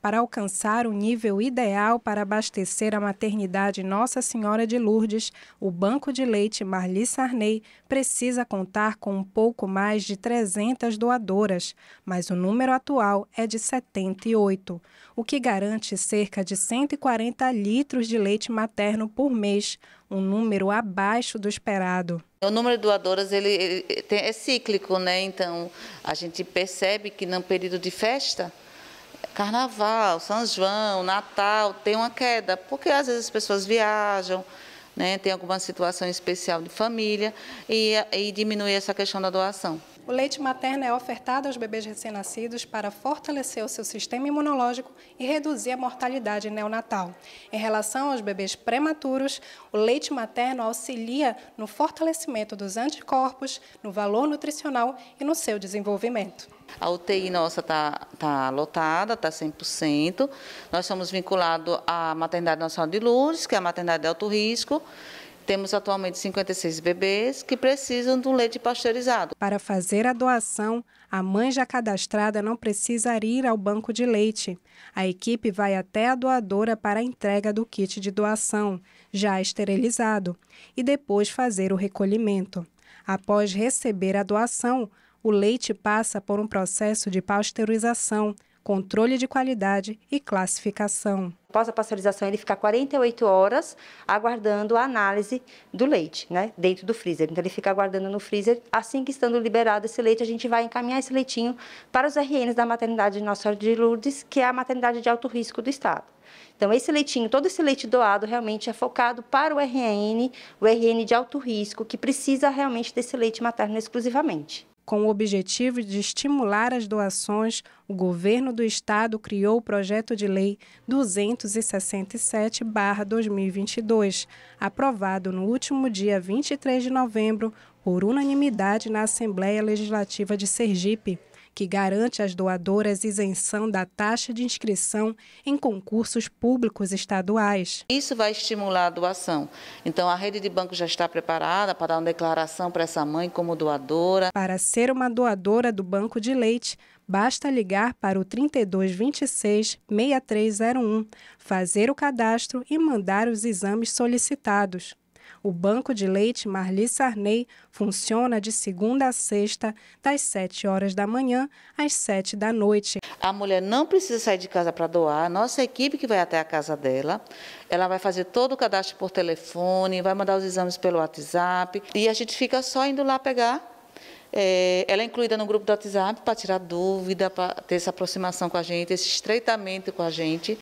para alcançar o nível ideal para abastecer a maternidade Nossa Senhora de Lourdes, o Banco de Leite Marli Sarney precisa contar com um pouco mais de 300 doadoras, mas o número atual é de 78, o que garante cerca de 140 litros de leite materno por mês, um número abaixo do esperado. O número de doadoras ele, ele é cíclico, né? Então a gente percebe que no período de festa Carnaval, São João, Natal, tem uma queda, porque às vezes as pessoas viajam, né, tem alguma situação especial de família, e, e diminui essa questão da doação. O leite materno é ofertado aos bebês recém-nascidos para fortalecer o seu sistema imunológico e reduzir a mortalidade neonatal. Em relação aos bebês prematuros, o leite materno auxilia no fortalecimento dos anticorpos, no valor nutricional e no seu desenvolvimento. A UTI nossa está tá lotada, está 100%. Nós somos vinculados à maternidade nacional de Lourdes, que é a maternidade de alto risco, temos atualmente 56 bebês que precisam de leite pasteurizado. Para fazer a doação, a mãe já cadastrada não precisa ir ao banco de leite. A equipe vai até a doadora para a entrega do kit de doação, já esterilizado, e depois fazer o recolhimento. Após receber a doação, o leite passa por um processo de pasteurização controle de qualidade e classificação. Após a pasteurização, ele fica 48 horas aguardando a análise do leite, né, dentro do freezer. Então, ele fica aguardando no freezer. Assim que estando liberado esse leite, a gente vai encaminhar esse leitinho para os RNs da maternidade de Nossa Senhora de Lourdes, que é a maternidade de alto risco do estado. Então, esse leitinho, todo esse leite doado realmente é focado para o RN, o RN de alto risco, que precisa realmente desse leite materno exclusivamente. Com o objetivo de estimular as doações, o governo do estado criou o projeto de lei 267/2022, aprovado no último dia 23 de novembro por unanimidade na Assembleia Legislativa de Sergipe que garante às doadoras isenção da taxa de inscrição em concursos públicos estaduais. Isso vai estimular a doação. Então, a rede de banco já está preparada para dar uma declaração para essa mãe como doadora. Para ser uma doadora do banco de leite, basta ligar para o 3226-6301, fazer o cadastro e mandar os exames solicitados. O Banco de Leite Marli Sarney funciona de segunda a sexta, das 7 horas da manhã às 7 da noite. A mulher não precisa sair de casa para doar, a nossa equipe que vai até a casa dela, ela vai fazer todo o cadastro por telefone, vai mandar os exames pelo WhatsApp e a gente fica só indo lá pegar é, ela é incluída no grupo do WhatsApp para tirar dúvida, para ter essa aproximação com a gente, esse estreitamento com a gente.